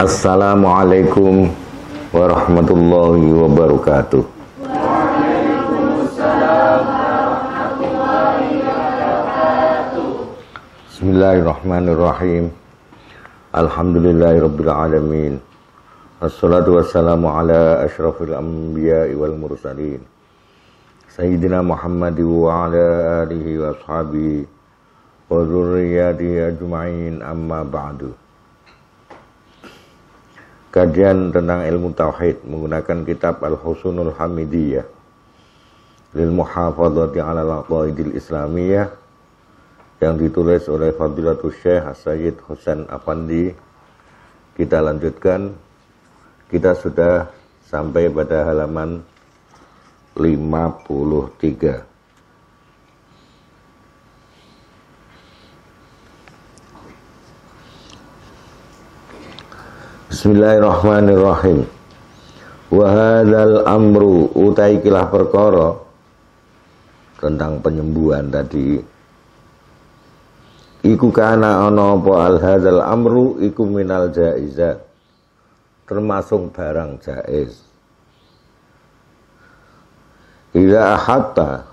Assalamualaikum warahmatullahi wabarakatuh. Bismillahirrahmanirrahim. Alhamdulillahirabbil alamin. Assalatu wassalamu ala asyrafil anbiya wal mursalin. Sayyidina Muhammad wa ala alihi wa ashabihi wa dzurriyyatihi ajma'in amma ba'du. kajian tentang ilmu tauhid menggunakan kitab Al-Husunul Hamidiyah lil muhafadzati ala al islamiyah yang ditulis oleh Fadilatul Syekh Sayyid Husain Afandi kita lanjutkan kita sudah sampai pada halaman 53 Bismillahirrahmanirrahim. Wa hadzal amru utai kilah tentang penyembuhan tadi iku kana ono po al hadzal amru iku minal jaizat termasuk barang jaiz. Ila hatta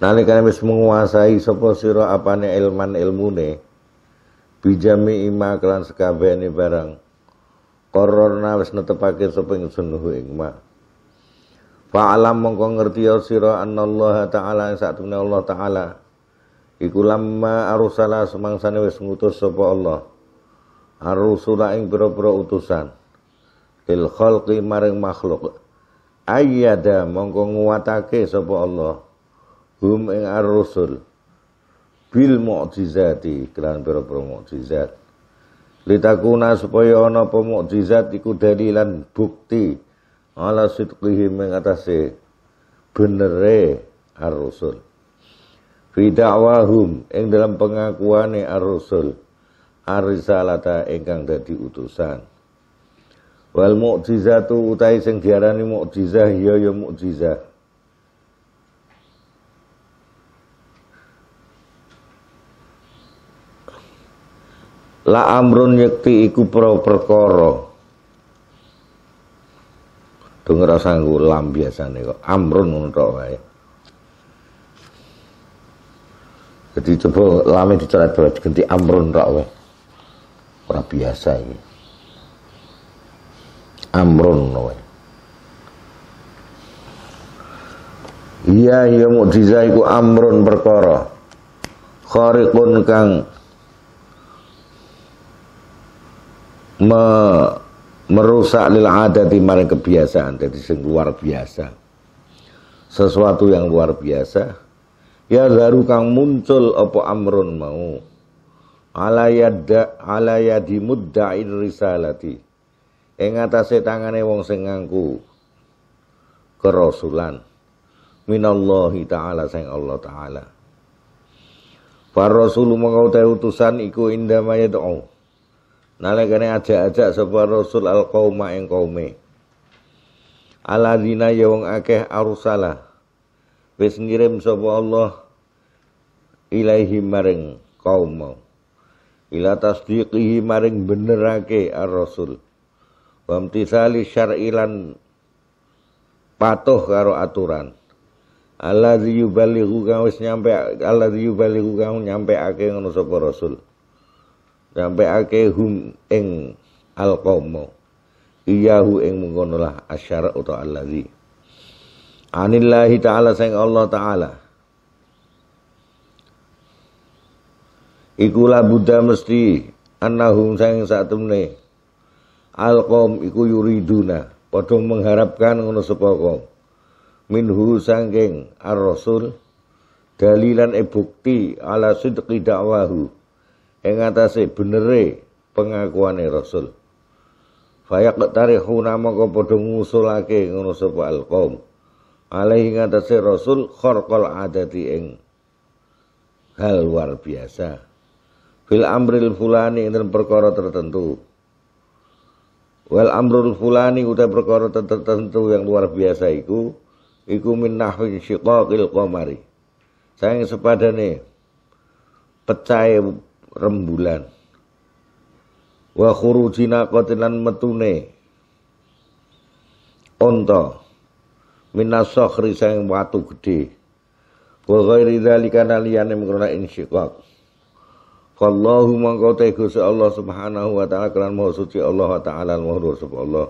nalikane wis menguasai sapa sira apane ilman ilmune bijami ima kelan sekabehane barang Korona wis netepake sapa ingsun hu ing ma. Fa'alam mongko ngerti ya sira annallaha ta'ala satemene Allah ta'ala iku lamma arsala semangsane wis ngutus sapa Allah. ar ing pira-pira utusan. Lil khalqi maring makhluk. Ayyada mongko nguatake sapa Allah. Hum ing arusul rusul bil mukjizati kelan pira-pira mukjizat litakuna supaya ana apa mukjizat iku dalilan bukti ala sidqihi mengatasi benere ar-rusul fi da'wahum ing dalam pengakuane ar-rusul ar-risalata ingkang dadi utusan wal mukjizatu utai sing diarani mukjizah ya ya mukjizah la amrun yakti iku pro perkara denger sanggu lam nih kok amrun untuk tok wae jadi coba lami dicoret coret ganti amrun tok wae orang biasa ini amrun wae Iya ya mukjizah iku amrun perkara khariqun kang me, merusak lil adati maring kebiasaan jadi sing luar biasa sesuatu yang luar biasa ya baru kang muncul apa amrun mau alayada alayadi mudda'in risalati ing atase tangane wong sing ngangku kerasulan minallahi taala sing Allah taala Para rasul mengkau utusan iku indamaya doa Nalekane ajak-ajak sapa Rasul al qauma ing qaume. Aladzina ya wong akeh arsala. Wis ngirim sapa Allah ilaihi maring kaum mau. Ila tasdiqihi maring benerake ar-rasul. Wa imtisali syar'ilan patuh karo aturan. Allah yubalighu kang wis nyampe Allah yubalighu kang nyampe akeh ngono sapa rasul sampai ake hum eng al qawmu iyahu ing mengkono lah asyara utawa allazi anillahi taala sing Allah taala ikulah buddha mesti annahum sing satemne al alkom iku yuriduna padha mengharapkan ngono sapa qawm minhu sangking ar-rasul dalilan e bukti ala sidqi dakwahu ing atase benere pengakuane Rasul. Fayak tarihuna moko padha ngusulake ngono sapa alqaum. Alaihi ngatasi Rasul kharqal adati ing hal luar biasa. Fil amril fulani ing perkara tertentu. Wal amrul fulani uta perkara tertentu yang luar biasa iku iku min nahwi syiqaqil qamari. Sayang sepadane pecahe rembulan wa khurujina qatilan metune onto minasokhri sang watu gede wa ghairi dzalika naliyane mengkona insyiqaq Wallahu mangko te Allah Subhanahu wa taala kelan maha suci Allah wa taala maha luwes Allah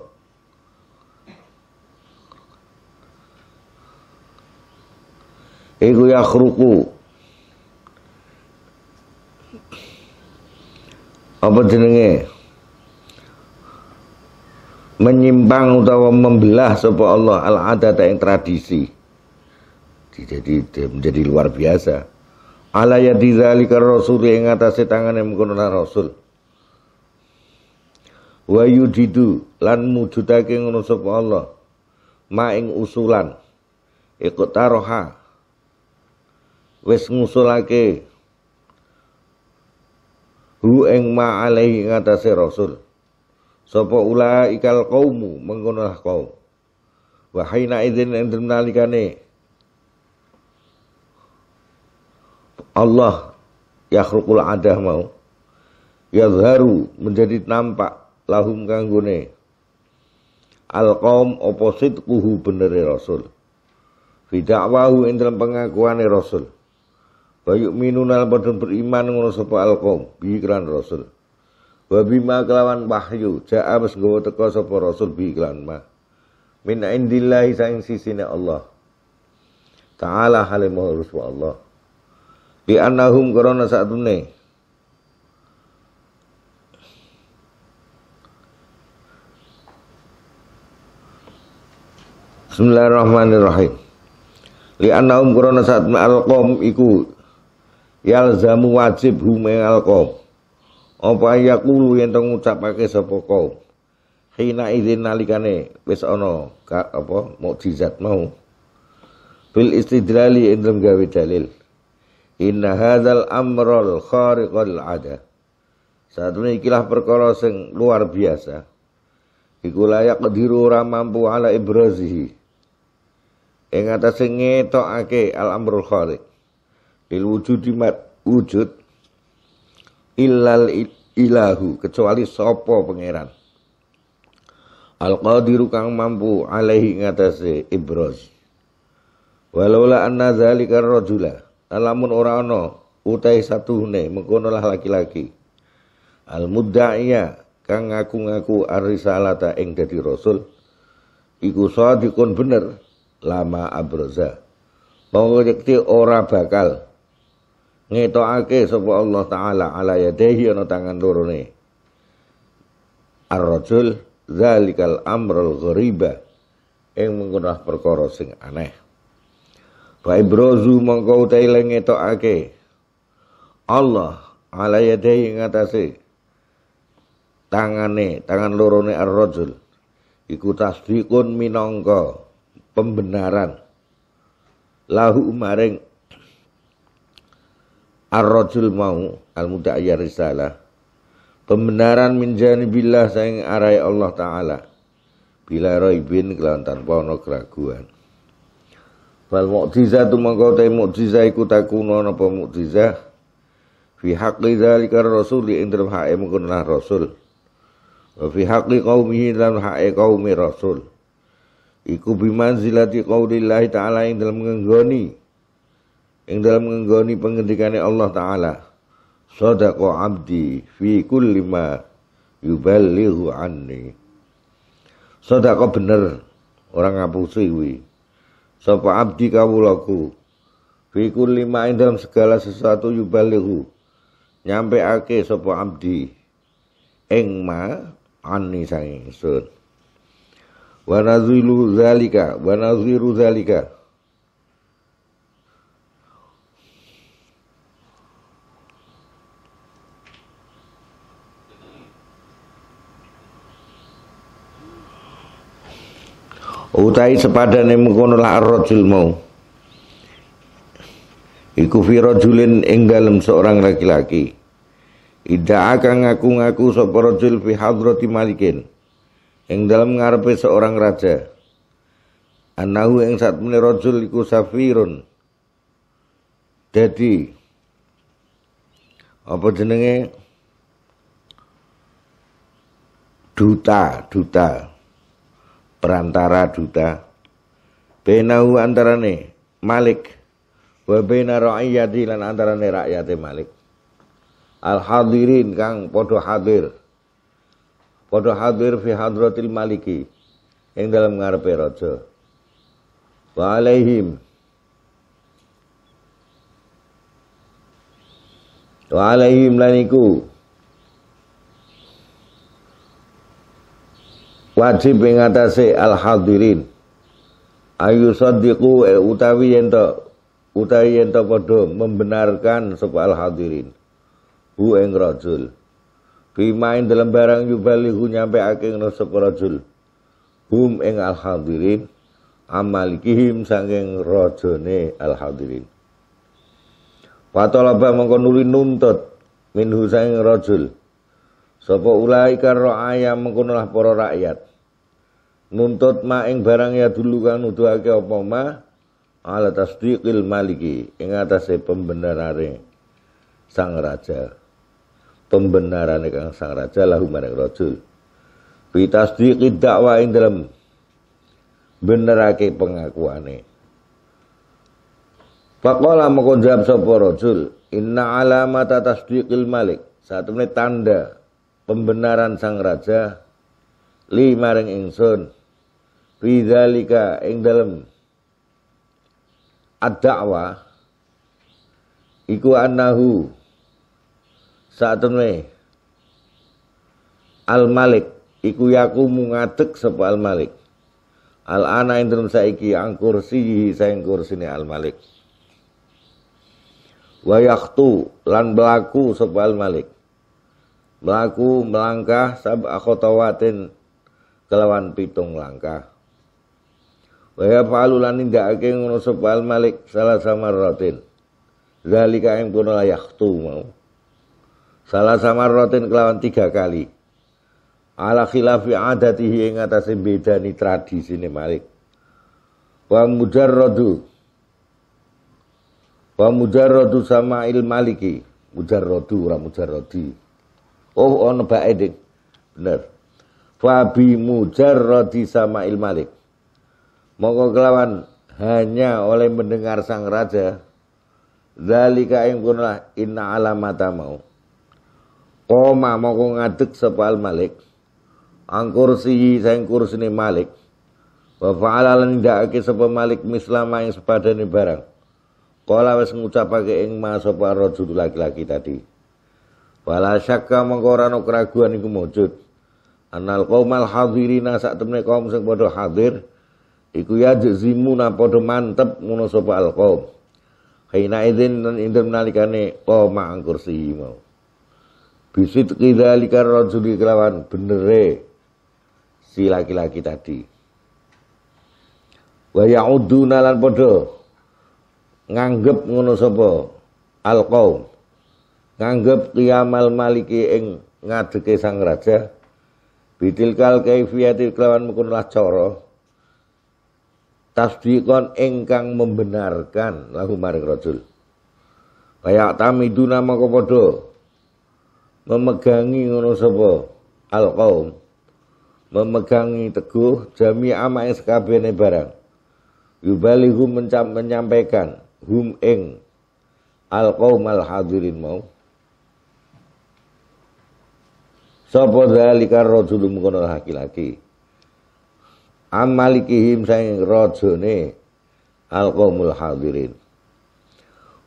Iku yakhruqu apa jenenge menyimpang utawa membelah sapa Allah al adat yang tradisi jadi menjadi luar biasa ala yadi zalika rasul yang tangan yang mengkono rasul wa yudidu lan mujudake ngono sapa Allah maing usulan ikut taroha wis ngusulake hu ing ma alaihi ngatasé rasul sapa ulaikal qaumu mengkonolah kaum wa haina idzin endem nalikane Allah yakhrukul adah mau yadharu menjadi nampak lahum kanggone al kaum oposit kuhu benere rasul fidakwahu dakwahu dalam pengakuane rasul minun minunal badan beriman ngono sapa alqom bi iklan rasul. Wa bima kelawan wahyu ja'a wis nggawa teko sapa rasul bi iklan ma. Min indillahi saing sisine Allah. Ta'ala halimah ruswa Allah. Bi annahum korona satune. Bismillahirrahmanirrahim. Li annahum saat satune alqom iku yalzamu wajib humel kaum apa yaqulu yang tong ngucapake sapa kaum hina izin nalikane wis ana apa mukjizat mau bil istidlali indem gawe dalil inna hadzal amral khariqal ada saat ini ikilah perkara sing luar biasa iku layak kediru ora mampu ala ibrazihi ing atase ngetokake al amrul khariq lil wujud wujud illal ilahu kecuali sopo pangeran al qadiru kang mampu alaihi ngatasi ibroz walaula anna zalika rajula alamun ora ana utai satu mengkono lah laki-laki al muddaiya kang ngaku-ngaku arisalata ing dadi rasul iku sadikun bener lama abroza monggo ora bakal ngetokake sapa Allah taala ala yadehi ana tangan lorone ar-rajul zalikal amrul ghariba ing menggunah perkara sing aneh fa ibrozu mongko utahe ngetokake Allah ala yadehi ngatasé tangane tangan lorone ar-rajul iku tasdikun minangka pembenaran lahu maring Ar-Rajul mau Al-Muda'iyah Risalah Pembenaran minjani billah Sayang arai Allah Ta'ala Bila roibin kelawan tanpa ono keraguan Wal mu'jizah tu mengkotai tai mu'jizah iku takuna napa mu'jizah fi haqli zalika rasul Di indram hae mengkono rasul wa fi haqli qawmihi dalam hae qawmi rasul iku bimanzilati qaulillahi ta'ala ing dalem ngenggoni ing dalam menggoni pengendikane Allah taala Sodako abdi fi kulli ma yuballighu anni Sodako bener orang ngapusi kuwi sapa abdi kawulaku fi kulli ma ing dalam segala sesuatu yuballighu nyampe ake sapa abdi ing ma ani sang ingsun wa nazilu zalika wa naziru zalika utai sepadane mengkono la rojul mau iku fi rajulin ing dalem seorang laki-laki Ida akan ngaku-ngaku sapa rajul fi hadrati malikin ing dalem ngarepe seorang raja anahu ing satmene rajul iku safirun dadi apa jenenge duta duta perantara duta benahu antarane Malik wa bena ra'iyati lan antarane rakyate Malik al hadirin kang podo hadir podo hadir fi hadratil maliki yang dalam ngarepe raja wa alaihim wa alaihim laniku wajib ing atase al hadirin ayu sadiku eh, utawi yen utawi yen to padha membenarkan sapa al hadirin hu ing rajul bimain dalam barang yubali hu nyampe aking nasab rajul hum ing al hadirin amalikihim sangking rajone al hadirin Patolaba mongkon nuli nuntut minhu saing rajul ulai karo ayam mengkonolah poro rakyat. Nuntut maing barang ya dulu kang nuduhake apa ma ala tasdiqil maliki ing atase pembenarane sang raja. Pembenarane kang sang raja lahu maring rajul. Fi tasdiqid dakwah ing dalem benerake pengakuane. Faqala mengko jawab sapa rajul, inna alamata tasdiqil malik. Satu menit tanda pembenaran sang raja li maring ingsun bidzalika ing dalem ad-da'wa iku annahu satemene al-malik iku yakumu ngadeg sapa al-malik al ana ing saiki angkur kursi saing sini al-malik wa yaqtu lan belaku sapa al-malik melaku melangkah sab khotawatin kelawan pitung langkah wa falulan lan nindakake ngono sapa malik salah sama rotin. zalika pun layak tu mau salah sama rotin kelawan tiga kali ala khilafi adatihi ing atase bedani tradisine malik wa mujarradu wa Rodu sama il maliki mujarradu ora mujarradi Oh, ono edik, Bener. Fabi mujarradi sama Malik. Moko kelawan hanya oleh mendengar sang raja zalika ing kunlah inna alamata mau. Koma moko ngadeg sepal malik. Angkursi sang kursine malik. Wa fa'ala lan ndakake sepal malik mislama yang sepadane barang. Kala wis ngucapake ing ma sepal rajul laki-laki tadi. Wala syakka mengkora no keraguan iku mujud. Anal qaumal hadirina saat temne kaum sing padha hadir iku ya jazimuna padha mantep ngono sapa al qaum. Haina idzin lan indem nalikane qoma ang kursi mau. Bisit kidzalika rajuli kelawan benere si laki-laki tadi. Wa ya'uduna lan nganggep ngono sapa al qaum nganggep kiamal maliki ing ngadeke sang raja bitilkal kaifiyati kelawan mengkonolah cara tasdikon engkang membenarkan lahu maring rajul kaya tamiduna maka padha memegangi ngono sapa alqaum memegangi teguh jami mae sekabehane barang yubalihu menyampaikan hum ing al mal hadirin mau Sopo dalika rajul mungkono laki-laki. Amalikihim malikihim saing alkomul alqaumul hadirin.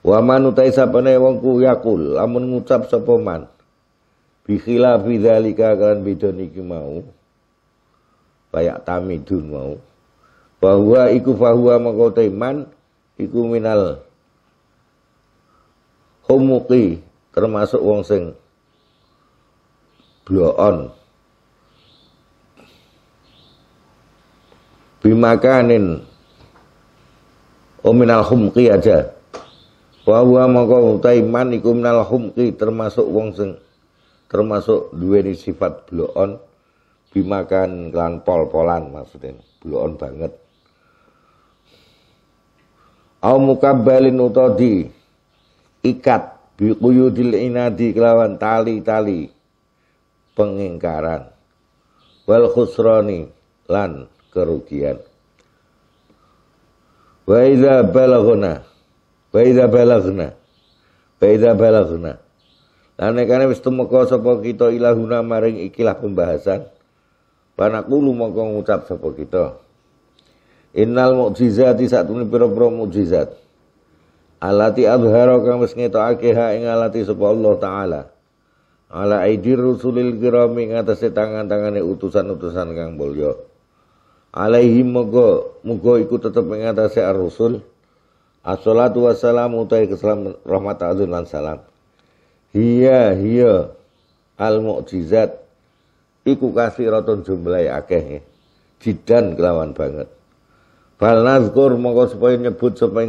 Wa man utai sapane wong ku yakul lamun ngucap sapa man. Bi khilafi zalika kan beda niki mau. Bayak tamidun mau. Bahwa iku bahwa teman ikuminal iku minal termasuk wong sing bloon bimakanin ominal humki aja bahwa wa mongko utaiman iku minal termasuk wong sing termasuk ini sifat bloon bimakan kelan pol-polan maksudnya bloon banget au mukabbalin utodi ikat biquyudil inadi kelawan tali-tali pengingkaran wal khusrani lan kerugian wa idza balaghna wa idza balaghna wa idza balaghna lan nekane wis tumeka sapa kita ilahuna maring ikilah pembahasan panakulu mongko ngucap sapa kita innal mukjizati satune pira-pira mukjizat alati abu kang wis ngetokake ha ing alati sapa Allah taala ala aidir rusulil kirami ngatasi tangan tangannya utusan-utusan kang mulya alaihi moga moga ikut tetep ngatasi ar-rusul as-salatu utai keselam rahmat azun lan salam hiya hiya al mukjizat iku kasiratun jumlahe akeh jidan kelawan banget bal nazkur mongko supaya nyebut sapa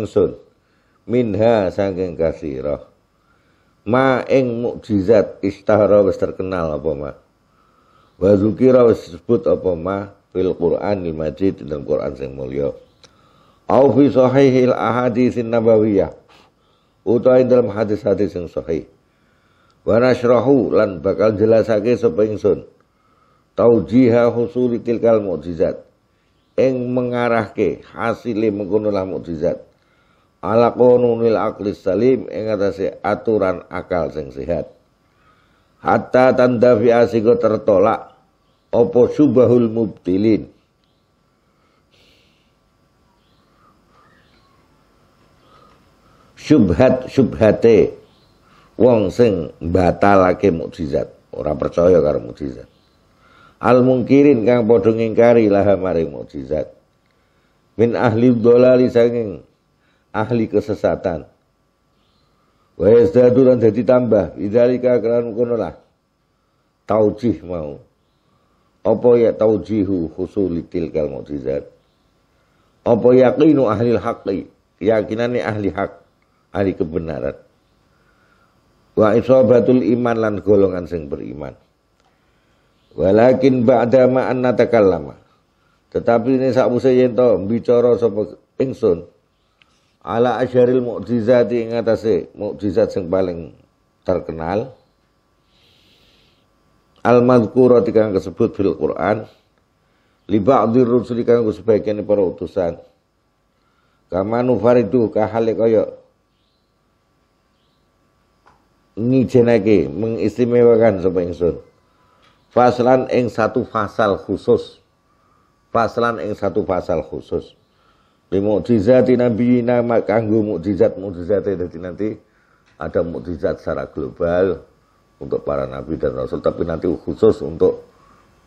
minha saking roh ma ing mukjizat istahara wis terkenal apa ma wa zukira wis disebut apa ma fil di Majid dalam Qur'an sing mulia. au fi sahihil ahaditsin nabawiyah utawa dalam hadis-hadis sing sahih wa nasrahu lan bakal jelasake sapa ingsun taujiha husuli tilkal mukjizat ing mengarahke hasile mengkono lah mukjizat ala qonunil akli salim ing atase aturan akal sing sehat hatta tandafi asiko tertolak Oppo subahul mubtilin Subhat subhate. wong sing batalake mukjizat Orang percaya karo mukjizat al mungkirin kang padha ngingkari laha maring mukjizat min ahli dolali saking ahli kesesatan. Wa yazdadu lan dadi tambah bidzalika kono lah. Taujih mau. Apa ya taujihu husuli tilkal mu'jizat? Apa yaqinu ahli haqqi? Keyakinane ahli hak, ahli kebenaran. Wa isabatul iman lan golongan sing beriman. Walakin ba'da ma'an natakal natakallama. Tetapi ini sakmu sayyento bicara sapa ingsun ala asyaril mukjizati ing atase mukjizat sing paling terkenal al madhkura dikang disebut fil Quran li ba'dhi rusul kang sebagian para utusan kama nufaridu kahale kaya ngijenake mengistimewakan sapa ingsun faslan ing satu fasal khusus faslan ing satu fasal khusus Li Nabi nabiyina kanggo mukjizat mukjizat itu nanti ada mukjizat secara global untuk para nabi dan rasul tapi nanti khusus untuk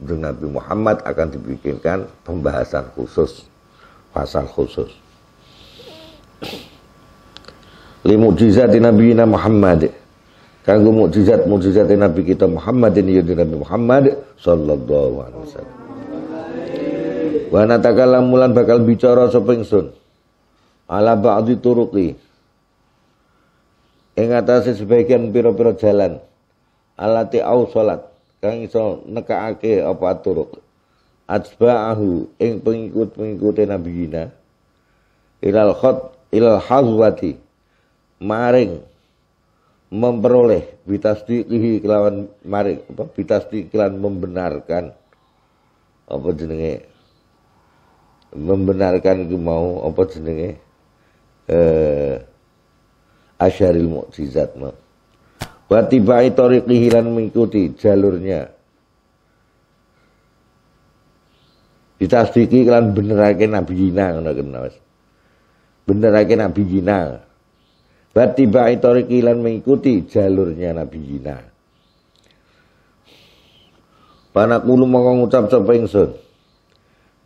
Nabi Muhammad akan dibikinkan pembahasan khusus pasal khusus li mukjizat Nabi Muhammad kanggo mukjizat mukjizat Nabi kita Muhammadin ya Nabi Muhammad sallallahu alaihi wasallam wa natakalam mulan bakal bicara sapa ingsun ala ba'di turuqi ing atase sebagian pira-pira jalan alati au salat kang iso nekaake apa turuk atba'ahu ing pengikut-pengikute Nabi ilal khot ilal hazwati maring memperoleh dikihi kelawan maring apa dikilan membenarkan apa jenenge membenarkan itu mau apa jenenge eh asyaril mukjizat mu. wa tibai tariqihi lan mengikuti jalurnya ditasdiki kan benerake nabi Yina ngono kena wis benerake nabi Yina wa tibai tariqihi lan mengikuti jalurnya nabi Yina Panakulu mau ngucap sapa ingsun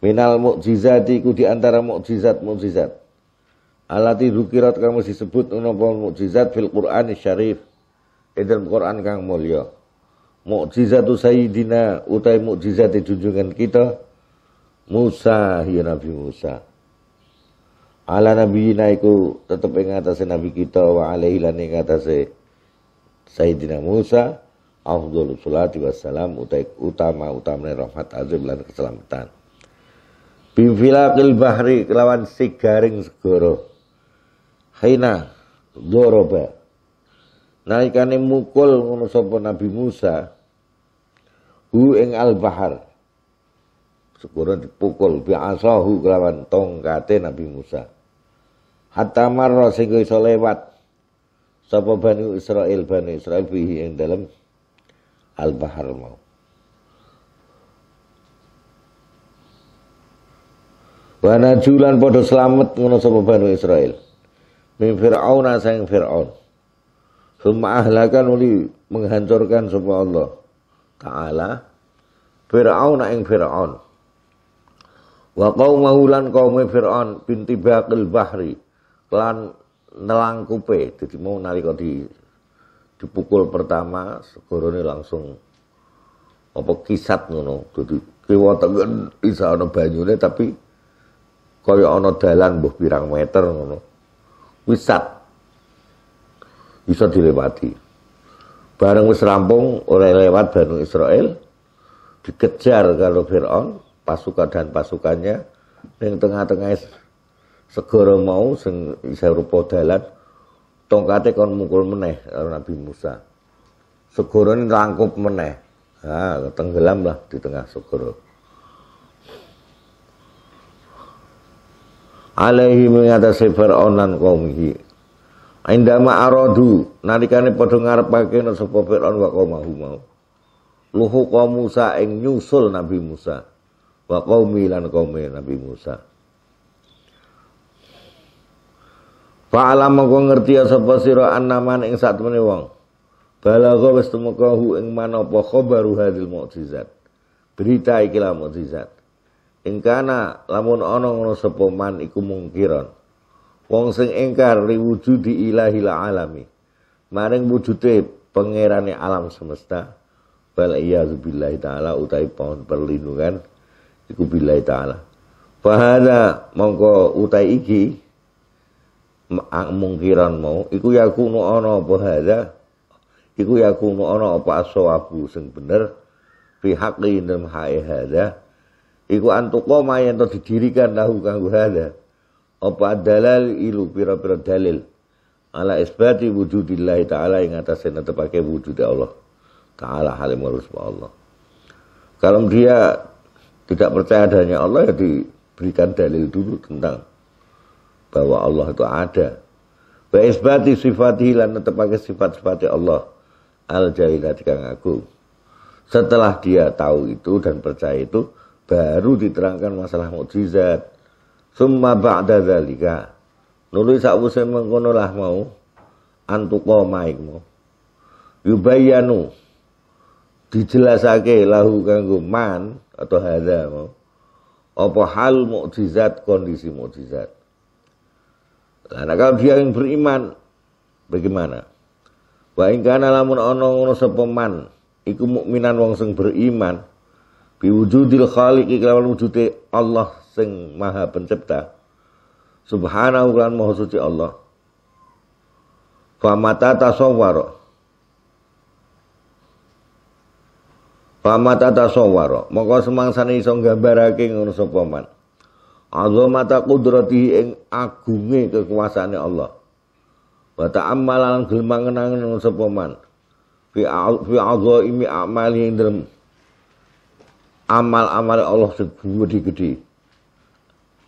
Minal mukjizat ikut di antara mukjizat-mukjizat. Alati dzukirat kamu disebut menapa mukjizat fil Qur'an Syarif. Ing Qur'an kang mulya. Mukjizatu sayyidina utai mukjizat junjungan kita Musa ya Nabi Musa. Ala Nabi naiku tetep ing atase Nabi kita wa alaihi lan ing atase Sayyidina Musa afdhalus salatu wassalam utai utama utamane rahmat azim lan keselamatan. Bimfilakil bahri kelawan si garing segoro. Haina doroba. Naikane mukul ngono sapa Nabi Musa. Hu ing al-bahar. Segoro dipukul bi'asahu kelawan tongkate Nabi Musa. Hatta marra sing iso lewat. Sapa Bani Israel, Bani Israel bihi ing dalem al-bahar mau. Wa julan padha selamat ngono sapa Israel. Israil. Min Firaun sang Firaun. Summa ahlakan uli menghancurkan sapa Allah taala Firaun ing Firaun. Wa qaumahu lan qaume Firaun binti baqil bahri lan nelangkupe dadi mau nalika di dipukul pertama segorone langsung apa kisat ngono dadi kiwa tengen isane banyune tapi kaya ana dalan mbuh pirang meter ngono. Wisat. Bisa dilewati. Bareng wis rampung oleh lewat Bandung Israel dikejar karo Firaun pasukan dan pasukannya ning tengah-tengah segara mau sing serupa dalan tongkate kon mukul meneh karo Nabi Musa. Segara ini rangkup meneh. Ha, tenggelam lah di tengah segara. alaihi mengatasi Fir'aun kau qaumihi indama aradu nalikane padha ngarepake sapa Fir'aun wa qaumahu mau luhu Musa eng nyusul Nabi Musa wa Milan lan qaumi Nabi Musa Fa'ala mengko ngerti ya sapa sira annaman ing satemene wong. Balagha wis tumeka hu ing manapa khabaru hadil mukjizat. Berita ikilah mukjizat ingkana lamun ana ngono sapa man iku mungkiran wong sing ingkar liwujudi la alami maring wujute pangerane alam semesta bal billahi taala utai pohon perlindungan iku billahi taala bahada mongko utai iki mungkiran mau iku ono ana bahada iku yakunu ono apa aku sing bener pihak haqqi dalam hae hada iku antukoma yang to didirikan tahu kanggo hadza apa dalal ilu pira-pira dalil ala isbati Allah taala ing atase netepake wujud Allah taala halim wa Allah kalau dia tidak percaya adanya Allah ya diberikan dalil dulu tentang bahwa Allah itu ada wa isbati sifatihi lan netepake sifat-sifat Allah al jalilat kang agung setelah dia tahu itu dan percaya itu baru diterangkan masalah mukjizat. Summa ba'da zalika. Nulis sakwuse mengkono lah mau antuqa maikmu. Yubayanu dijelasake lahu kanggo man atau hadza mau. Apa hal mukjizat kondisi mukjizat. Nah, kalau dia yang beriman bagaimana? Wa ingkana lamun ana ngono sepeman iku mukminan wong sing beriman biwujudil khaliqi kelawan wujude Allah sing maha pencipta subhanahu lan maha suci Allah famata tasawwara famata tasawwara semang semangsane iso nggambarake ngono sapa man azamata qudratihi ing agunge kekuasaane Allah wa ta'ammal lan gelem mangen-mangen sapa man fi fi azaimi amali ing amal-amal Allah sing gede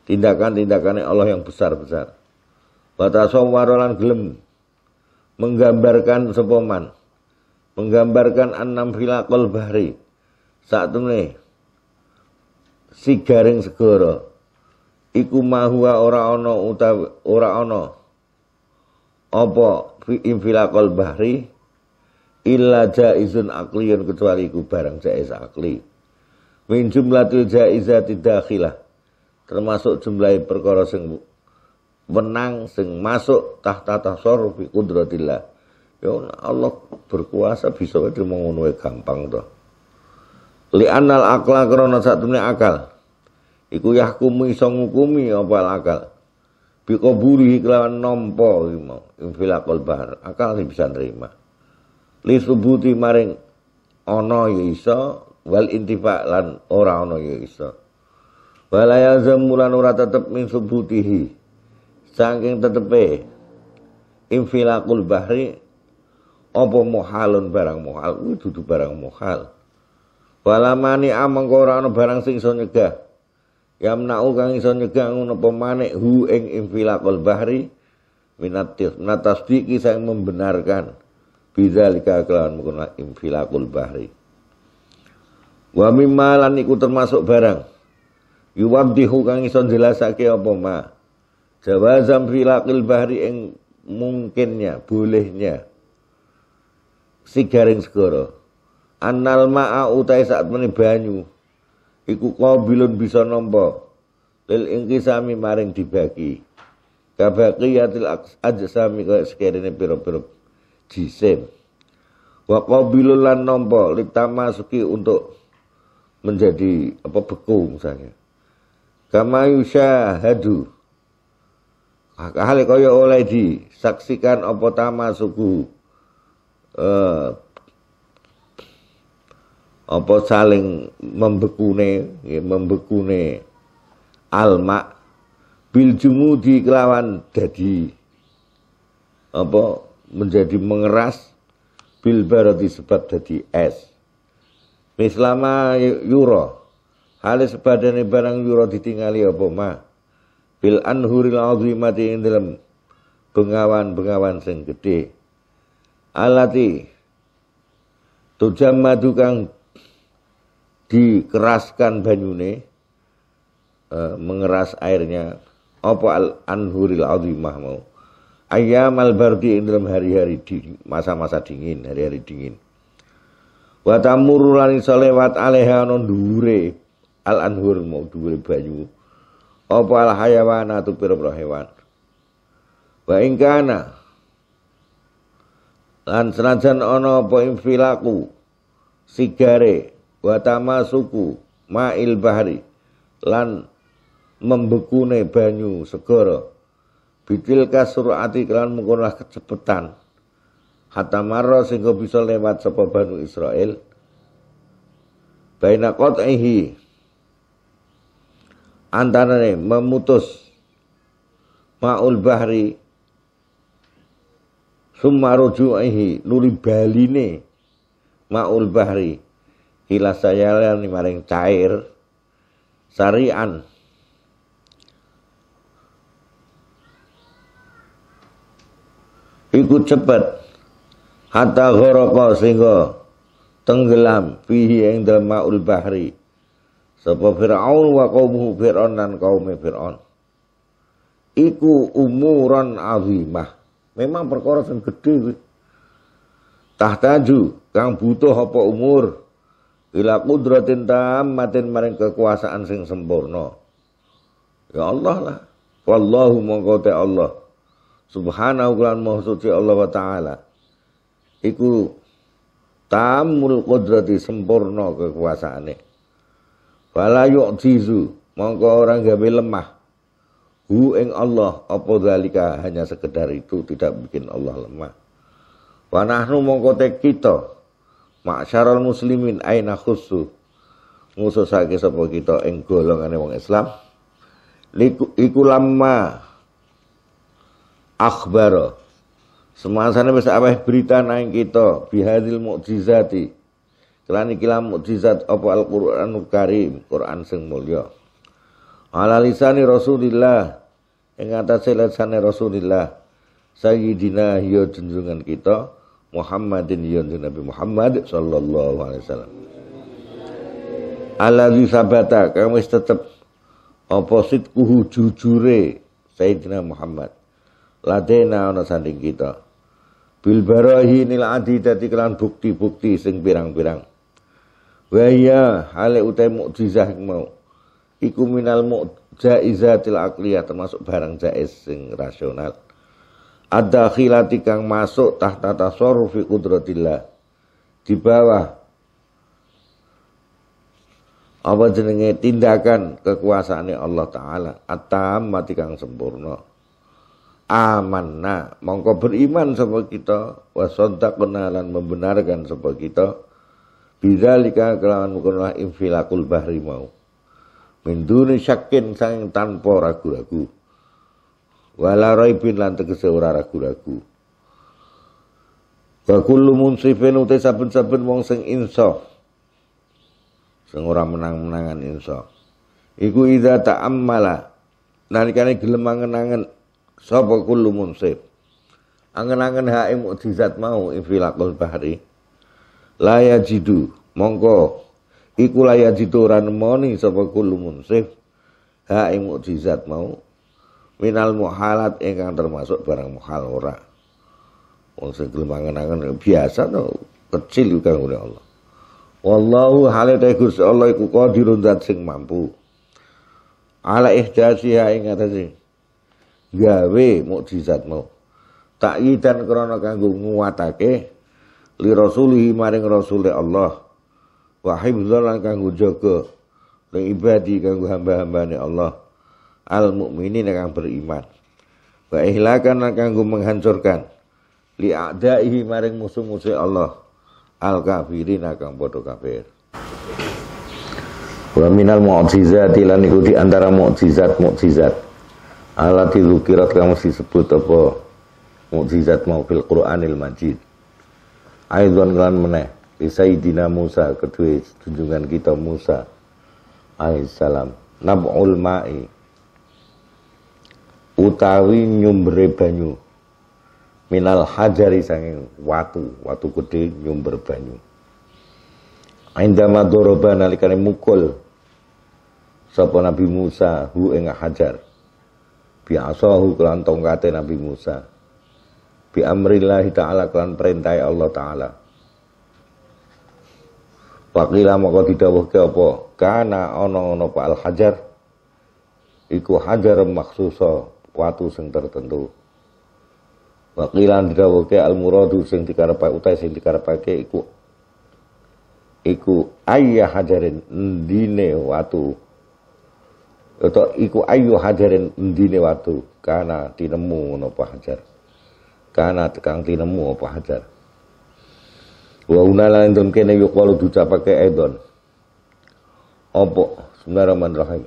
tindakan tindakannya Allah yang besar-besar. Batasom warolan gelem menggambarkan sepoman. Menggambarkan enam filakol bahri. Saat ini si garing segoro iku mahua ora ana utawa ora ana apa fi infilaqal bahri illa jaizun aqliyun kecuali iku barang jaiz akli min jumlatil jaizati dakhilah termasuk jumlah perkara sing menang sing masuk tahta tasor bi ya Allah berkuasa bisa wae ngono gampang to li anal akla krana satune akal iku yahkumu iso ngukumi apa akal bi qabuli kelawan nompo mau infilaqal bahar akal bisa nerima li subuti maring ono ya iso wal intifa lan ora ana ya iso wala yalzamu lan ora tetep min subutihi saking tetepe infilakul bahri apa muhalun barang muhal kuwi dudu barang muhal wala mani amengko ora ana barang sing iso nyegah yamnau kang iso nyegah ngono pemanik hu ing infilakul bahri minatis natasdiki sang membenarkan lika kelawan mengkona infilakul bahri Wa mimma lan iku termasuk barang. Yuwabdihu kang iso jelasake apa ma. Jawazam filaqil bahri ing mungkinnya, bolehnya. Sigaring segara. Annal ma'a utai saat meni banyu. Iku qabilun bisa nampa. Lil ingkisami maring dibagi. Kabaqiyatil ajsami kaya sekiranya piro-piro jisim. Wa qabilun lan nampa Lita masuki untuk menjadi apa beku misalnya kama yusyahadu hal kaya oleh saksikan apa tama suku eh, apa saling membekune ya, membekune alma bil jumudi kelawan dadi apa menjadi mengeras bil barati sebab dadi es mislama yuro halis badane barang yuro ditinggali apa ma bil anhuril azimati yang dalam bengawan-bengawan sing alati tujam madu kang dikeraskan banyune e, mengeras airnya apa al anhuril azimah mau ayam al bardi dalam hari-hari dingin masa-masa dingin hari-hari dingin wa tamuru iso lewat aleha ana dure al anhur mau dure banyu apa al hayawana atau pira-pira hewan wa ing lan senajan ono apa infilaku sigare wa tamasuku ma'il bahri lan membekune banyu segoro, bitil kasurati kelan mengolah kecepetan hatta marra sehingga bisa lewat sapa Banu Israel baina qat'ihi antarane memutus maul bahri summa ruju'ihi nuri baline maul bahri ila sayalan maring cair sarian ikut cepat hatta ghoroko sehingga tenggelam fihi yang dalem maul bahri sapa fir'aun wa qaumuhu fir'aun dan qaume fir'aun iku umuran azimah memang perkara yang gede tahtaju kang butuh apa umur ila tam matin maring kekuasaan sing sempurna ya Allah lah wallahu mongkote Allah subhanahu wa ta'ala iku tamul kodrati sempurna kekuasaane wala yu'jizu mongko orang gawe lemah hu ing Allah apa dalika hanya sekedar itu tidak bikin Allah lemah wa nahnu mongko kita masyarul muslimin aina khusu ngususake sapa kita ing golongane wong Islam liku, iku lama akhbaro Semasane wis aweh berita naik kita bihadil mukjizati. Kelani kila mukjizat apa Al-Qur'anul Karim, Quran sing mulya. Ala lisani Rasulillah ing atase lisane Rasulillah Sayyidina ya junjungan kita Muhammadin ya Nabi Muhammad sallallahu alaihi wasallam. Alalisa sabata kami wis oposit apa sidkuhu jujure Sayyidina Muhammad. Ladena ana sanding kita bil barahinil adidati kelan bukti-bukti sing pirang-pirang wa ya hale utai mukjizah mau iku minal mukjizatil aqliyah termasuk barang jaiz sing rasional ada khilati kang masuk tahta tasarrufi qudratillah di bawah apa jenenge tindakan kekuasaannya Allah taala atam mati kang sempurna amanna mongko beriman sapa kita wasaddaqna lan membenarkan sapa kita bidzalika kelawan kula infilakul bahri mau min duni syakin sang tanpa ragu-ragu wala raibin lan tegese ora ragu-ragu wa kullu munsifin uta saben-saben wong sing insaf sing ora menang-menangan insaf iku idza ta'ammala nalikane gelem ngenangen sapa kullu munsib angen-angen hae mukjizat mau infilakul bahri la yajidu mongko iku la yajidu ora nemoni sapa kullu munsib hae mukjizat mau minal muhalat ingkang termasuk barang muhal ora wong sing angen-angen ya biasa to kecil kang oleh Allah wallahu halate Gusti Allah iku qadirun zat sing mampu ala ihdasiha ing e atase gawe mau tak idan krono kanggo nguatake li rasulihi maring rasule Allah wa hifdzan kanggo joko ning ibadi kanggo hamba-hambane Allah al mukminin kang beriman wa ihlakan kanggo menghancurkan li a'daihi maring musuh-musuh Allah al kafirin kang padha kafir wa minal mu'jizati lan iku di antara mu'jizat mu'jizat Allah dilukirat kamu disebut apa mukjizat mau fil Qur'anil Majid aidon kalian meneh Sayyidina Musa kedua tunjungan kita Musa alaihissalam nab'ul ma'i utawi nyumbre banyu minal hajari sanging watu watu gede nyumber banyu Aindama doroba nalikane mukul sapa Nabi Musa hu ing hajar biasahu kelan tongkate Nabi Musa bi amrillah taala kelan perintah Allah taala Wakila maka ke apa Karena ono ono pak al hajar iku hajar maksusa watu sing tertentu didawah ke al muradu sing dikarepe utai sing ke iku iku ayah hajarin dine watu Toto iku ayu hajarin ndine watu karena tinemu no pahajar karena tekang tinemu no pahajar Wa unala ndum kene walu kalu diucapake edon. opo Apa Bismillahirrahmanirrahim.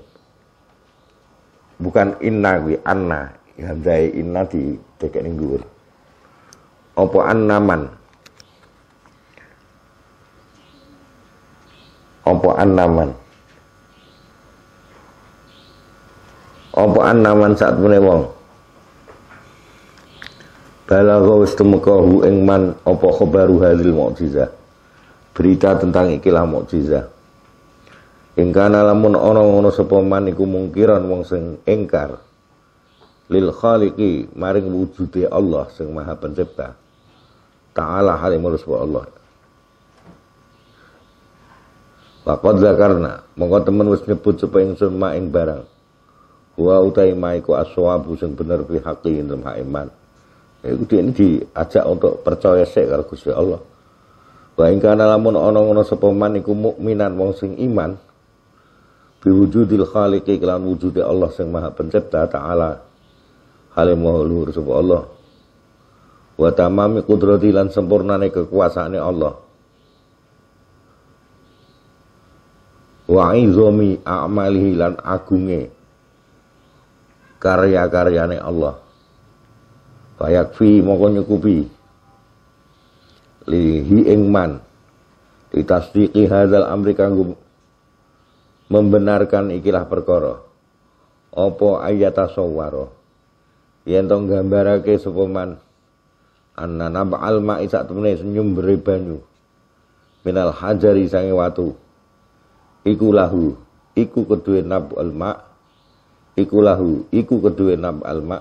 Bukan inna kuwi anna, hamzahe inna di dekek opo dhuwur. Apa annaman? opo annaman? apa anaman saat menewong, balago balagha wis tumeka hu ing man apa khabaru hadil mukjizah berita tentang ikilah mukjizah kana lamun ana ngono sapa man iku mungkiran wong sing ingkar lil khaliqi maring wujude Allah sing maha pencipta ta'ala halimur Allah Laqad zakarna, mongko temen wis nyebut supaya ingsun ma ing barang wa utaima maiku aswa sing bener fi haqqi dalam hak iman ya, iku ini diajak untuk percaya sik karo Gusti Allah wa ing kana lamun ana ngono sapa iku mukminan wong sing iman bi wujudil khaliqi kelan wujude Allah sing maha pencipta taala hale maha luhur sapa Allah wa tamami qudrati lan nih kekuasaane Allah wa izomi a'malihi lan agunge karya-karyane Allah. fi moko nyukupi. Lihi ingman. Ditasdiki hadal amri kanggo membenarkan ikilah perkara. opo ayata sawara. yang tong gambarake sepeman. man anna nab'al ma'i isak senyum beri banyu. Minal hajari sange watu. Iku lahu, iku kedue nab'al alma iku iku kedua enam alma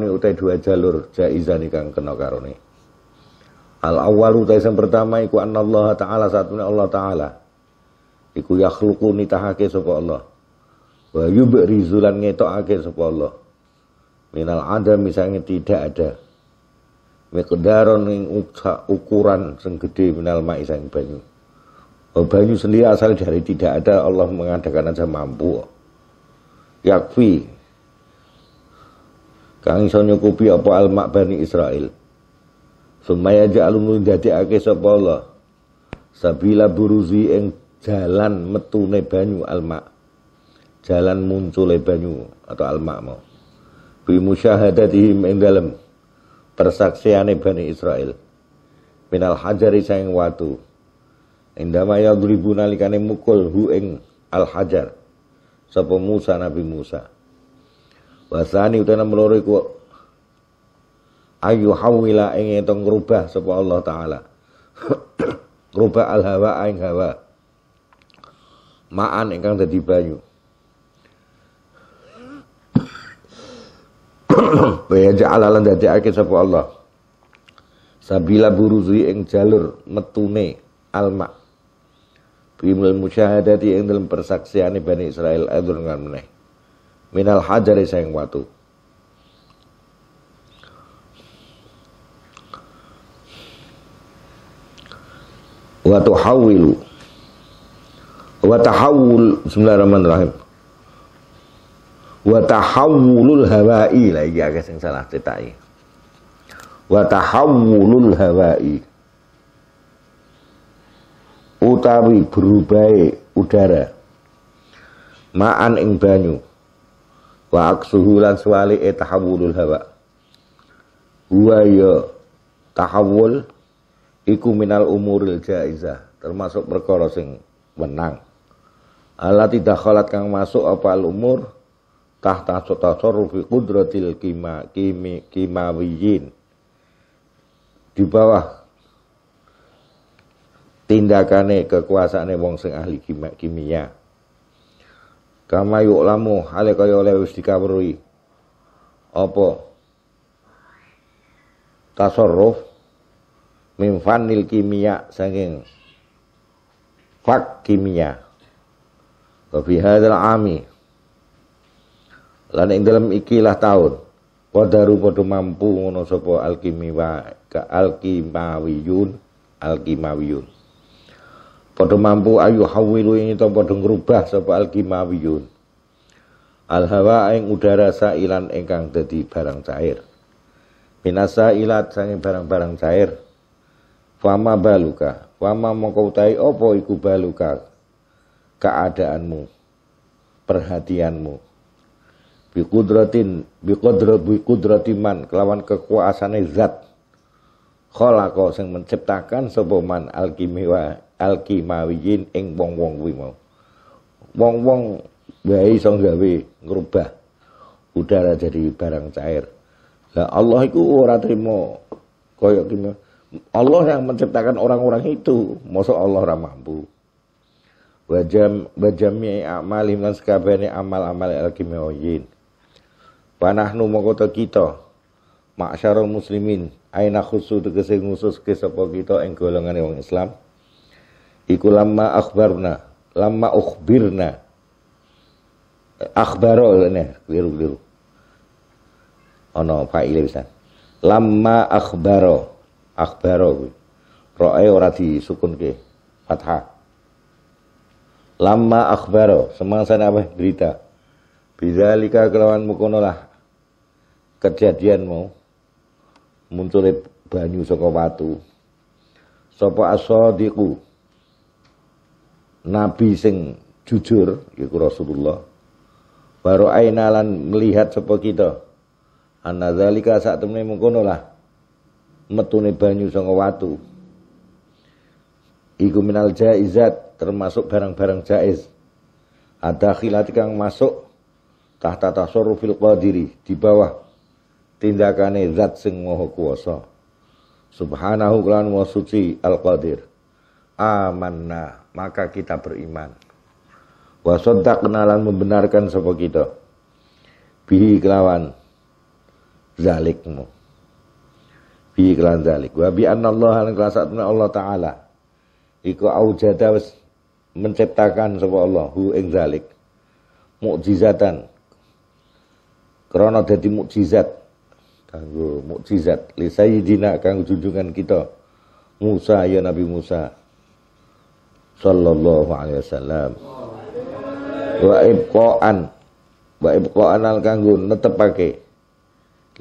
ni utai dua jalur jaizani kang kena karone al awal utai yang pertama iku an Allah taala satune Allah taala iku ni nitahake sapa Allah wa yubrizulan ngetokake sapa Allah minal ada misalnya tidak ada Mekedaron ing ukuran sing minal ma'i sang banyu oh, banyu sendiri asal dari tidak ada Allah mengadakan aja mampu yakfi kang iso nyukupi apa almak bani Israel. sumaya ja'alun ndadekake sapa Allah sabila buruzi ing jalan metune banyu almak jalan muncule banyu atau almak mau bi musyahadatihim ing dalem persaksiane Bani Israel, minal hajari saing watu indama yadribu nalikane mukul hu ing al hajar sapa Musa Nabi Musa wasani utana meloro iku ayu hawila ing eta ngrubah sapa Allah taala ngrubah al hawa ing hawa maan ingkang dadi banyu Baya ja'alalan dadi akeh sapa Allah sabila buruzi ing jalur metune alma Bimul musyahadati yang dalam persaksian Bani Israel adur dengan meneh. Minal hajari sayang watu. watu hawilu, watu hawul, Bismillahirrahmanirrahim. watu hawulul hawai. Lagi agak yang salah cetai. watu hawulul hawai utawi berubai udara ma'an ing banyu wa aksuhu lan suwali e tahawulul hawa huwa ya tahawul iku minal umuril jaizah termasuk perkara sing menang ala tidak khalat kang masuk apa al umur tahta tasarrufi kudrotil kima kimi kimawiyin di bawah tindakane kekuasaane wong sing ahli kimia kama yuk lamu ale kaya oleh wis dikawruhi apa tasarruf min fanil kimia saking fak kimia wa fi hadzal ami lan ing dalam ikilah tahun, Wadaru padha mampu ngono sopo alkimiwa ka alkimawiyun alkimawiyun Padha mampu ayu hawilu ini to padha ngrubah sapa al-kimawiyun. Al-hawa ing udara sailan ingkang dadi barang cair. Minasa ilat sange barang-barang cair. Fama baluka, fama mongko utahi apa iku baluka keadaanmu, perhatianmu. Bi kudratin, bi kudrat bi kudratiman kelawan kekuasaane zat. sing menciptakan sapa man al al-kimawiyin ing wong-wong kuwi mau. Wong-wong wae iso gawe ngrubah udara jadi barang cair. Lah Allah itu ora trimo kaya gimana. Allah yang menciptakan orang-orang itu, masa Allah ora mampu. Wajam wajami amali lan sekabehane amal-amal al-kimawiyin. Panahnu mongko kita masyarul muslimin aina khusus tegese khusus ke sapa kita ing golongan wong Islam Iku lama akhbarna, lama ukhbirna. Akhbaro ini, keliru-keliru. Oh no, fa'ile bisa. Lama akhbaro, akhbaro. Ro'e ora sukun ke, fathah. Lama akhbaro, semangsa apa berita. lika kelawan mukonolah kejadian mau muncul banyu sopo watu. sopo asodiku nabi sing jujur yaiku Rasulullah baru ainalan melihat sapa kita anna zalika sak temne mengkono lah metune banyu saka watu iku minal jaizat termasuk barang-barang jaiz ada khilat kang masuk tahta tasarrufil qadiri di bawah tindakane zat sing maha kuwasa subhanahu lan wa suci al qadir amanna maka kita beriman. Wa kenalan membenarkan sebab kita. Bihi kelawan zalikmu. Bihi kelawan zalik. Wabi an Allah lan kelasatna Allah taala. Iku aujada menciptakan sebab Allah hu ing zalik. Mukjizatan. Krana jadi mukjizat kanggo mukjizat li sayyidina kanggo junjungan kita Musa ya Nabi Musa sallallahu alaihi wasallam wa ibqaan wa ibqaan al kanggo netepake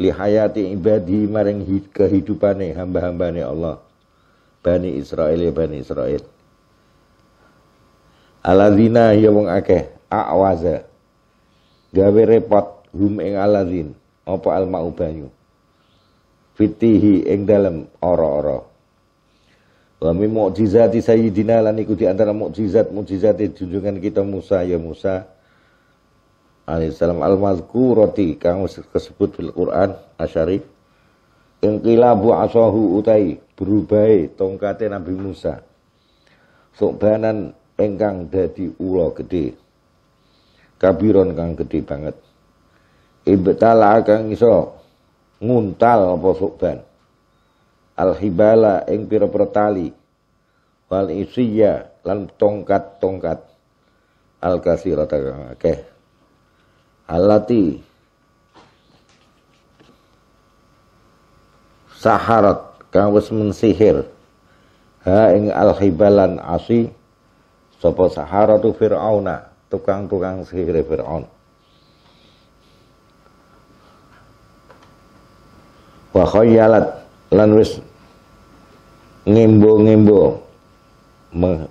li hayati ibadi maring kehidupane hamba-hambane Allah Bani Israel ya Bani Israel Aladzina ya wong akeh awaza gawe repot hum ing aladzin apa al banyu fitihi ing dalem ora-ora Wa min mu'jizati sayyidina lan iku di antara mukjizat mukjizat e junjungan kita Musa ya Musa alaihissalam al Roti kang disebut fil Quran asyari bu asahu utai berubahe tongkate Nabi Musa sukbanan engkang dadi ulo gede kabiron kang gede banget ibtala kang iso nguntal apa sukban al-hibala ing pira tali wal isiya lan tongkat-tongkat al kasirata akeh alati saharat kang wis mensihir ha ing al hibalan asi sapa saharatu fir'auna tukang-tukang sihir fir'aun wa khayyalat lan wis ngembo-ngembo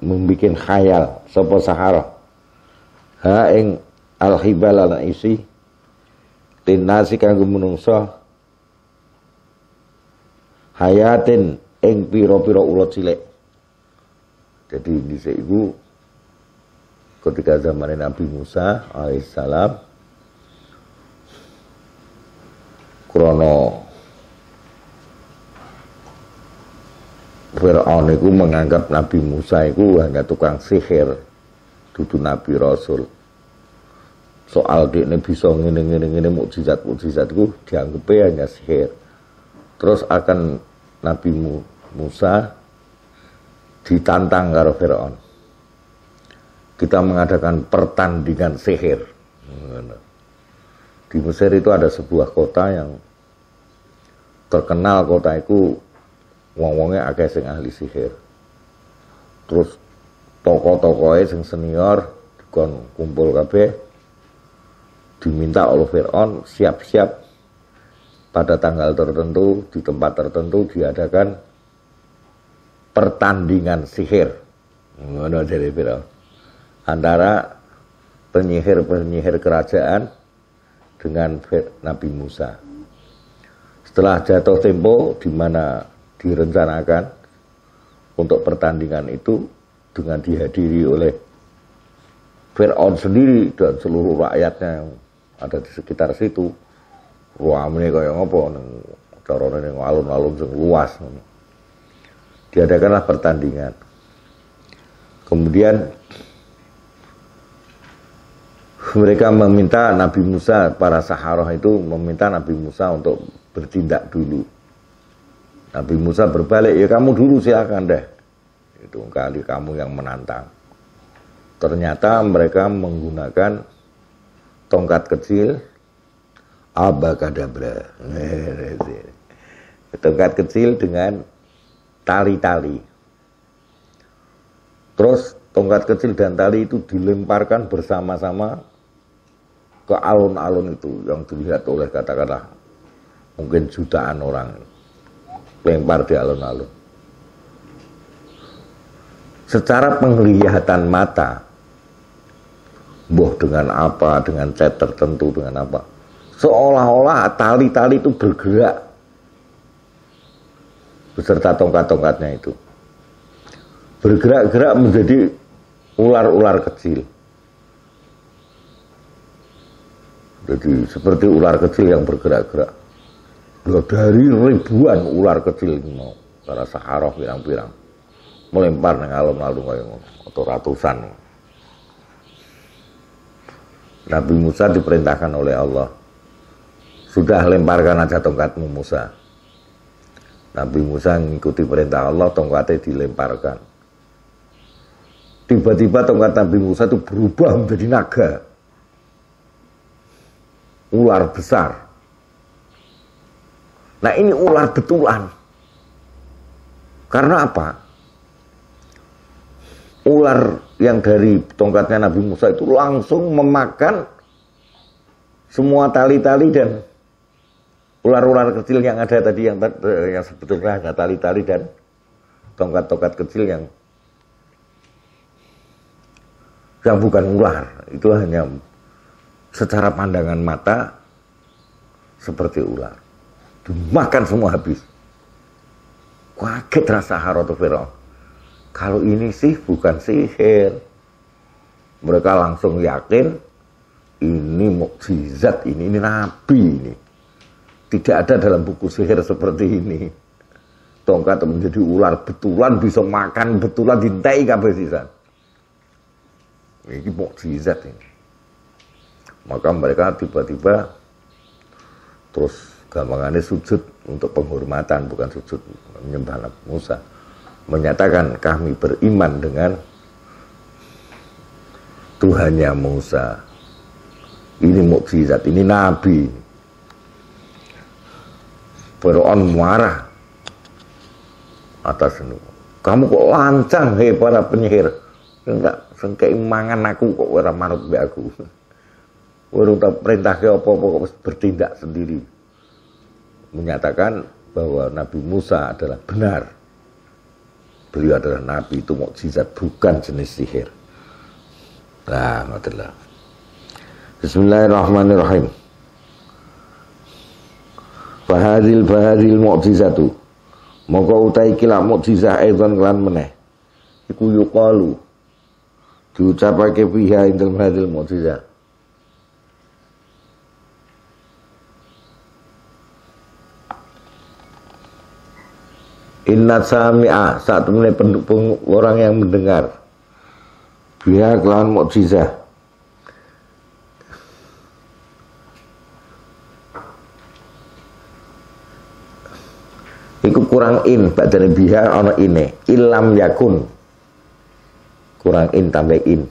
membikin khayal sopo sahara ha ing al hibal ana isi tinasi kanggo menungsa hayatin ing pira-pira ulat cilik jadi di iku ketika zaman Nabi Musa alaihissalam krono Fir'aun itu menganggap Nabi Musa itu hanya tukang sihir dudu Nabi Rasul soal dia bisa ngini ngini ngene mukjizat mukjizat itu dianggap hanya sihir terus akan Nabi Musa ditantang karo Fir'aun kita mengadakan pertandingan sihir di Mesir itu ada sebuah kota yang terkenal kota itu wong-wonge akeh sing ahli sihir. Terus tokoh-tokohe sing senior dikon kumpul kabeh diminta oleh Fir'aun siap-siap pada tanggal tertentu di tempat tertentu diadakan pertandingan sihir ngono dari Fir'aun antara penyihir-penyihir kerajaan dengan Nabi Musa. Setelah jatuh tempo di mana direncanakan untuk pertandingan itu dengan dihadiri oleh Fir'aun sendiri dan seluruh rakyatnya yang ada di sekitar situ. ini kayak ngopo corona yang neng alun-alun yang luas. Diadakanlah pertandingan. Kemudian mereka meminta Nabi Musa, para Saharoh itu meminta Nabi Musa untuk bertindak dulu Nabi Musa berbalik, ya kamu dulu silakan deh. Itu kali kamu yang menantang. Ternyata mereka menggunakan tongkat kecil abakadabra. tongkat kecil dengan tali-tali. Terus tongkat kecil dan tali itu dilemparkan bersama-sama ke alun-alun itu yang dilihat oleh katakanlah mungkin jutaan orang lempar di alun-alun. Secara penglihatan mata, boh dengan apa, dengan cat tertentu, dengan apa, seolah-olah tali-tali itu bergerak beserta tongkat-tongkatnya itu bergerak-gerak menjadi ular-ular kecil jadi seperti ular kecil yang bergerak-gerak Loh, dari ribuan ular kecil ini mau para saharoh pirang-pirang melempar dengan alun-alun kayak atau ratusan. Nabi Musa diperintahkan oleh Allah sudah lemparkan aja tongkatmu Musa. Nabi Musa mengikuti perintah Allah tongkatnya dilemparkan. Tiba-tiba tongkat Nabi Musa itu berubah menjadi naga. Ular besar Nah ini ular betulan. Karena apa? Ular yang dari tongkatnya Nabi Musa itu langsung memakan semua tali-tali dan ular-ular kecil yang ada tadi yang eh, yang sebetulnya ada tali-tali dan tongkat-tongkat kecil yang yang bukan ular itu hanya secara pandangan mata seperti ular dimakan semua habis. Kaget rasa Haroto Fir'aun. Kalau ini sih bukan sihir. Mereka langsung yakin ini mukjizat ini, ini nabi ini. Tidak ada dalam buku sihir seperti ini. Tongkat menjadi ular betulan bisa makan betulan dintai kabeh sisan. Ini mukjizat ini. Maka mereka tiba-tiba terus gampangannya sujud untuk penghormatan bukan sujud menyembah Nabi Musa menyatakan kami beriman dengan Tuhannya Musa ini mukjizat ini nabi Fir'aun marah atas ini kamu kok lancang hei para penyihir enggak sengke mangan aku kok orang manut mbek aku urung tak ke apa-apa kok bertindak sendiri menyatakan bahwa Nabi Musa adalah benar. Beliau adalah nabi itu mukjizat bukan jenis sihir. Nah, matillah. Bismillahirrahmanirrahim. Fahadil fahadil mukjizatu. Maka utai kila mukjizah aidon kelan meneh. Iku yukalu. diucapake pihak indal fahadil mukjizah Inna sami'a saat temennya pendukung orang yang mendengar biar kelawan mukjizah Iku kurang in Badani biha ono ini Ilam yakun Kurang in tambah in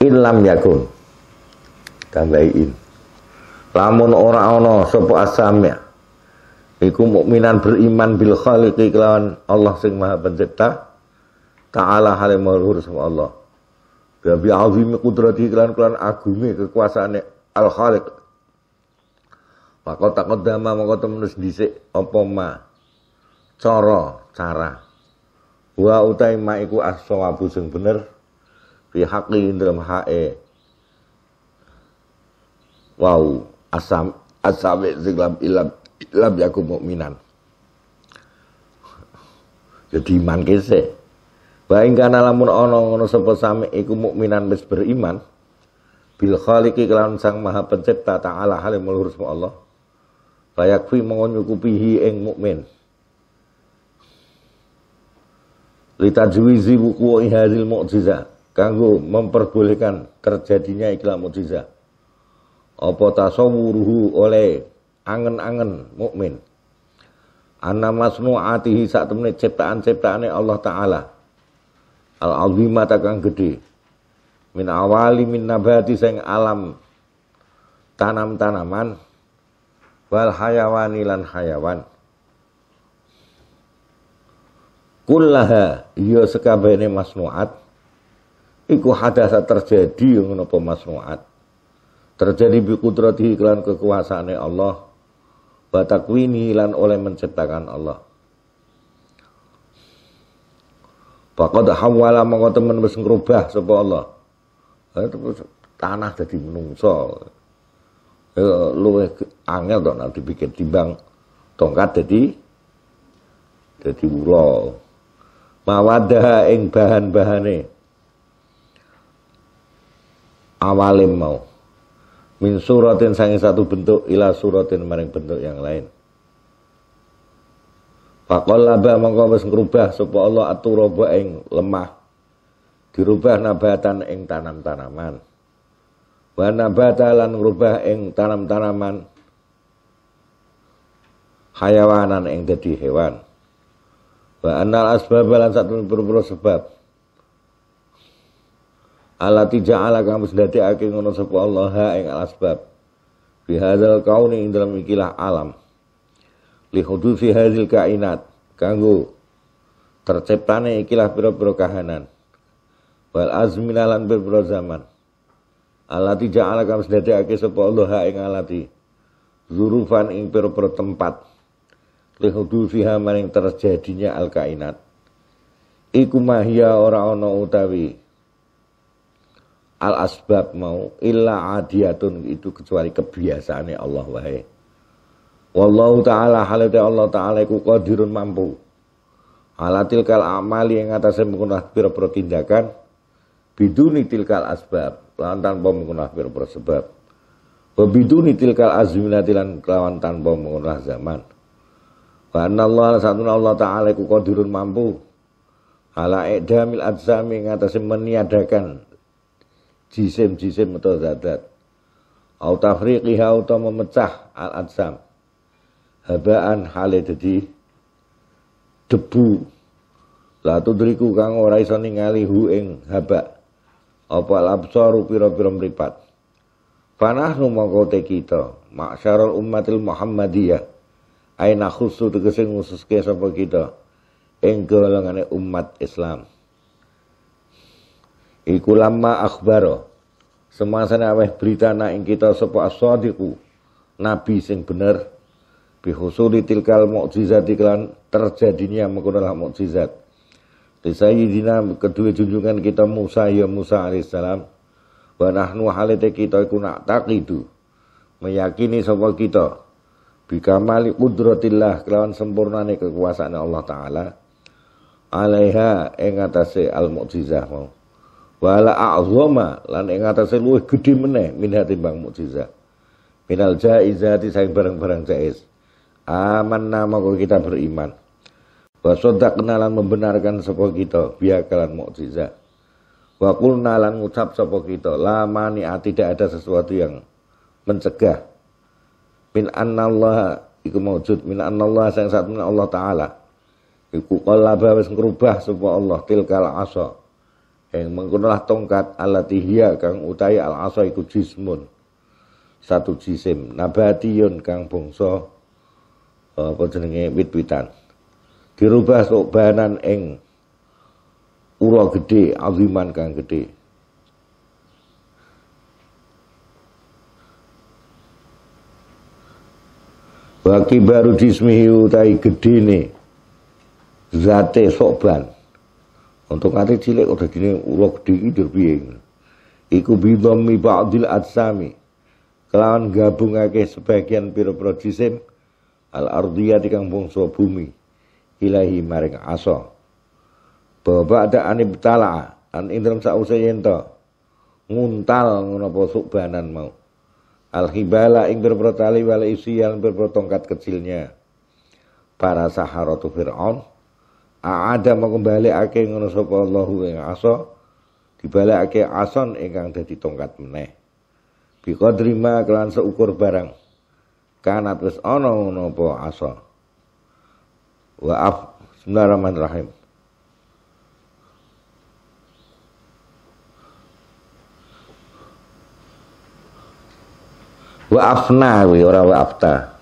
Ilam yakun Tambah in Lamun ora ono sopo asamnya iku mukminan beriman bil khaliq iklan Allah sing Maha Pencipta taala hale maluhur sama Allah Gabi azimi kudrati iklan kelawan agume kekuasaan al khaliq Maka takut dama maka temenus disik apa ma cara cara wa utai ma iku aswa sawabu sing bener fi haqi dalam hae wow asam asam sing lam ilam lam yakum mukminan. Jadi iman kese. baik karena lamun ono ono sepesame sami iku mukminan bes beriman bil khaliqi kelawan sang maha pencipta ta'ala halim mulhur Allah. Bayakfi mengunyukupihi eng mukmin. litajwizi wuku'i hadhil mukjizah kanggo memperbolehkan terjadinya iklam mukjizah apa tasawuruhu oleh angen-angen mukmin. Anna masnu'atihi sak temene ciptaan-ciptaane Allah taala. Al azimata kang gedhe. Min awali min nabati sing alam tanam-tanaman wal hayawani lan hayawan. Kullaha ya sekabehane masnu'at iku hadasa terjadi ngono apa masnu'at. Terjadi bi kudratihi kelan kekuasaane Allah Batakwini lan oleh menciptakan Allah. Faqad hawala mongko temen wis ngrubah sapa Allah. Eh, tanah jadi menungso. Eh, Luwe angel to nanti dipikir timbang tongkat jadi jadi ula. Mawada ing bahan-bahane. Awalim mau min suratin sangi satu bentuk ila suratin maring bentuk yang lain Fakol laba mongko wis ngerubah sapa Allah aturaba ing lemah dirubah nabatan ing tanam-tanaman wa nabata lan eng ing tanam-tanaman hayawanan ing dadi hewan wa annal asbab lan satun pura sebab alati ala kamus wis akhir ngono sapa Allah ha ing alasbab bihadzal kauni ing dalam ikilah alam li hudusi hadzal kainat kanggo terciptane ikilah pira-pira kahanan wal azminalan lan pira zaman alati ja'ala kang wis ndadekake sapa Allah ha ing alati zurufan ing pira-pira tempat li hudusiha maring terjadinya al kainat iku mahya ora ana utawi al asbab mau illa adiyatun itu kecuali kebiasaannya Allah wahai wallahu taala halate Allah taala iku qadirun mampu alatil kal amali yang atasnya menggunakan pira-pira tindakan biduni tilkal asbab lawan tanpa menggunakan pira-pira sebab biduni tilkal azminatilan lawan tanpa menggunakan zaman karena Allah Allah satu Allah taala iku qadirun mampu ala idamil adzami yang atasnya meniadakan jisim-jisim atau zat-zat. Au tafriqiha atau memecah al-ajsam. Habaan hale dadi debu. La tudriku kang ora iso ningali hu ing haba. Apa al piro pira-pira mripat. panah mongko kita, masyarul ummatil Muhammadiyah. Aina khusus tegese ngususke sapa kita ing golongane umat Islam. Iku lama akhbaro. Semasa aweh berita na ing kita sapa aswadiku, Nabi sing bener bihusuli tilkal mukjizat iklan terjadinya mengkonolah mukjizat. Di sayyidina kedua junjungan kita Musa ya Musa alaihissalam wa nahnu halite kita iku nak taqidu meyakini sapa kita bika Malik qudratillah kelawan sempurna kekuasaan Allah taala alaiha ingatasi al mujizah mau wala a'zama lan ing atase luwih gedhe meneh minha timbang mukjizat minal jaizati saing barang-barang jaiz amanna moko kita beriman wa saddaqna lan membenarkan sapa kita biakalan mukjizat wa qulna lan ngucap sapa kita la mani tidak ada sesuatu yang mencegah min Allah iku maujud min Allah sang satune Allah taala iku qalaba wis ngrubah sapa Allah tilkal asa yang eh, menggunalah tongkat alatihya kang utai al asa iku jismun satu jisim nabatiyun kang bangsa eh, apa jenenge wit-witan dirubah sok banan ing ura gede aziman kang gede. Waki baru dismihi utai nih zate sokban untuk ati cilik kok dadine di gedhe iki dur piye. Iku bidom mi ba'dil atsami. Kelawan gabungake sebagian pira-pira jisim al ardiyah di bangsa bumi ilahi maring aso. Bahwa ada anibtala an indram sause yen nguntal ngono apa mau. Al hibala ing pira-pira tali wal isiyan pira tongkat kecilnya. Para saharatu Fir'aun ada mau kembali ake ngono sapa Allahu ing asa ake ason ingkang dadi tongkat meneh bi terima ma kelan seukur barang kana wis ana ngono apa waaf wa af bismillahirrahmanirrahim wa afna wi ora wa afta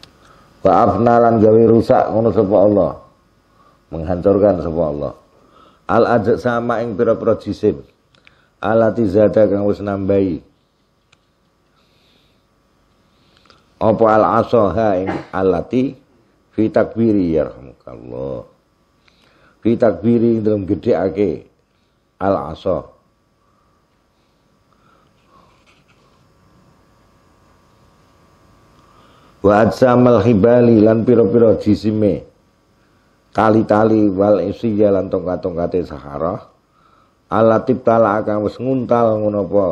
wa afna lan gawe rusak ngono sapa Allah menghancurkan semua Allah al ajak sama yang pira-pira jisim alati zada kang wis nambahi apa al asaha ing alati fi takbiri ya rahmukallah. fi takbiri dalam gede ake al asah wa adzamal hibali lan pira-pira jisime tali-tali wal isya lan tongkat-tongkate Sahara alatib tala akan wis nguntal ngono apa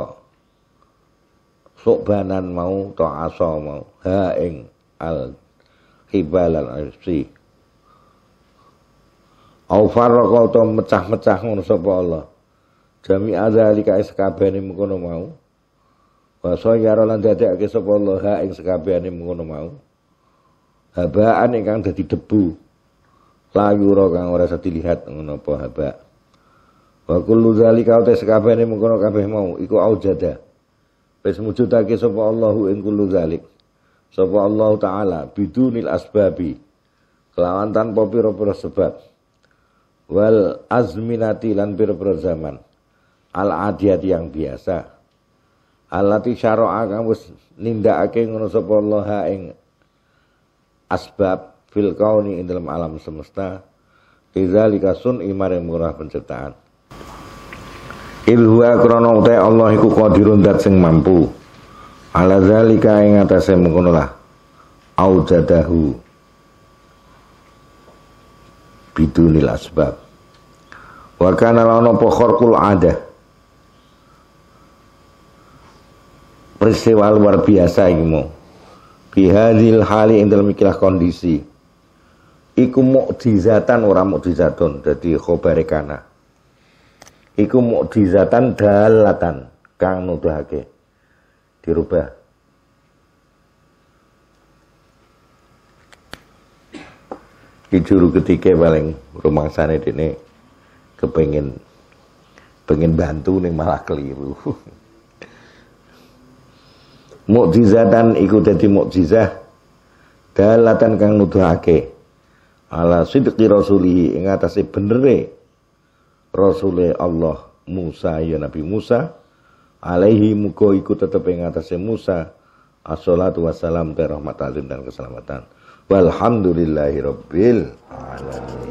sukbanan mau aso mau ha ing al hibalan isya au farqa to mecah-mecah ngono sapa Allah jami adzalika iskabene mengkono mau wa yara lan dadekake sapa Allah ha ing sekabehane mengkono mau habaan ingkang dadi debu la yura kang ora bisa lihat ngono apa haba wa kullu zalika uta sakabehane mengkono kabeh mau iku aujada wis mujudake sapa Allahu ing kullu zalik sapa Allah taala bidunil asbabi kelawan tanpa pira-pira sebab wal azminati lan pira-pira zaman al adiyat yang biasa alati syara'a kang wis nindakake ngono sapa Allah ing asbab fil kauni ing dalam alam semesta izalika sun imare murah penciptaan ilhuwa krono utai Allah iku qadirun dat sing mampu ala zalika ing atase mengkono lah aujadahu bidunil asbab wa kana lana pokhorkul ada peristiwa luar biasa ini mau bihadil hali ing dalam ikilah kondisi iku mukjizatan ora mukjizatun dadi khabare kana iku mukjizatan dalatan kang nuduhake dirubah di juru ketiga paling rumah sana ini kepengen pengen bantu nih malah keliru mukjizatan iku dadi mukjizah dalatan kang nuduhake ala sidqi rasulih ing atase benere rasule Allah Musa ya Nabi Musa alaihi muga iku tetep ing atase Musa assalatu wassalam taala rahmatan dan keselamatan walhamdulillahi rabbil alamin